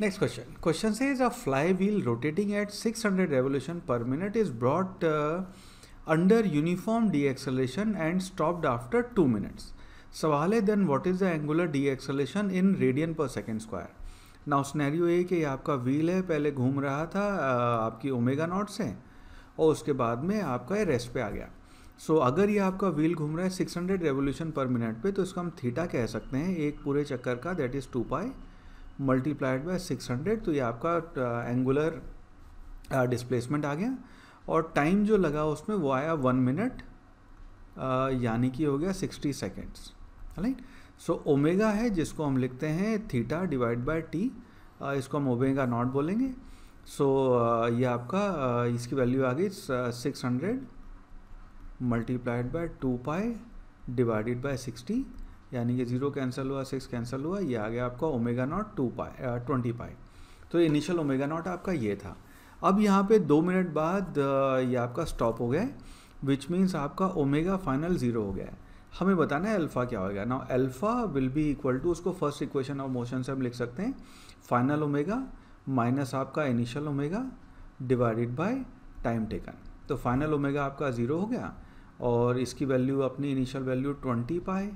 next question question से is a fly rotating at 600 revolution per minute is brought under uniform डी एक्सलेशन and stopped after two minutes सवाल है then what is the angular डी एक्सलेशन in radian per second square now scenario ए कि आपका व्हील है पहले घूम रहा था uh, आपकी ओमेगा नॉट से और उसके बाद में आपका ये रेस्ट पे आ गया सो so, अगर ये आपका व्हील घूम रहा है 600 रेवोल्यूशन पर मिनट पे तो इसको हम थीटा कह सकते हैं एक पूरे चक्कर का that is two pi multiplied by 600 तो ये आपका एंगुलर uh, डिस्प्लेसमेंट uh, आ गया और टाइम जो लगा उसमें वो आया वन मिनट uh, यानी कि हो गया 60 सेकेंड्स राइट सो ओमेगा है जिसको हम लिखते हैं थीटा डिवाइड बाय टी इसको हम ओमेगा नॉट बोलेंगे सो so, uh, ये आपका uh, इसकी वैल्यू आ गई six hundred multiplied by two pi divided by sixty यानी कि जीरो कैंसिल हुआ सिक्स कैंसिल हुआ ये आ गया आपका omega naught two pi twenty pi तो इनिशियल ओमेगा नॉट आपका ये था अब यहाँ पे दो मिनट बाद ये आपका स्टॉप हो गया है विच मीन्स आपका ओमेगा फाइनल ज़ीरो हो गया है हमें बताना है अल्फ़ा क्या हो गया ना alpha will be equal to उसको फर्स्ट इक्वेशन ऑफ मोशन से हम लिख सकते हैं फाइनल ओमेगा माइनस आपका initial omega divided by time taken तो फाइनल ओमेगा आपका ज़ीरो हो गया और इसकी वैल्यू अपनी initial value twenty pi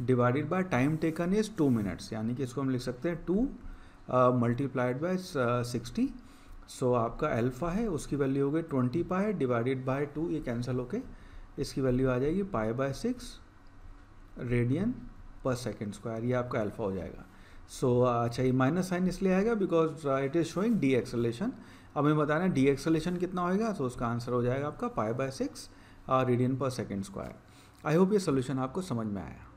divided by time taken is two minutes यानी कि इसको हम लिख सकते हैं two multiplied by sixty so आपका अल्फ़ा है उसकी वैल्यू हो गई twenty pi divided by two ये कैंसिल होके इसकी वैल्यू आ जाएगी pi by six radian per second square ये आपका अल्फ़ा हो जाएगा सो so, अच्छा ये माइनस साइन इसलिए आएगा बिकॉज इट इज़ शोइंग डी एक्सलेशन अब हमें बताना डी एक्सलेशन कितना होएगा तो उसका आंसर हो जाएगा आपका pi by six radian per second square I hope ये सोल्यूशन आपको समझ में आया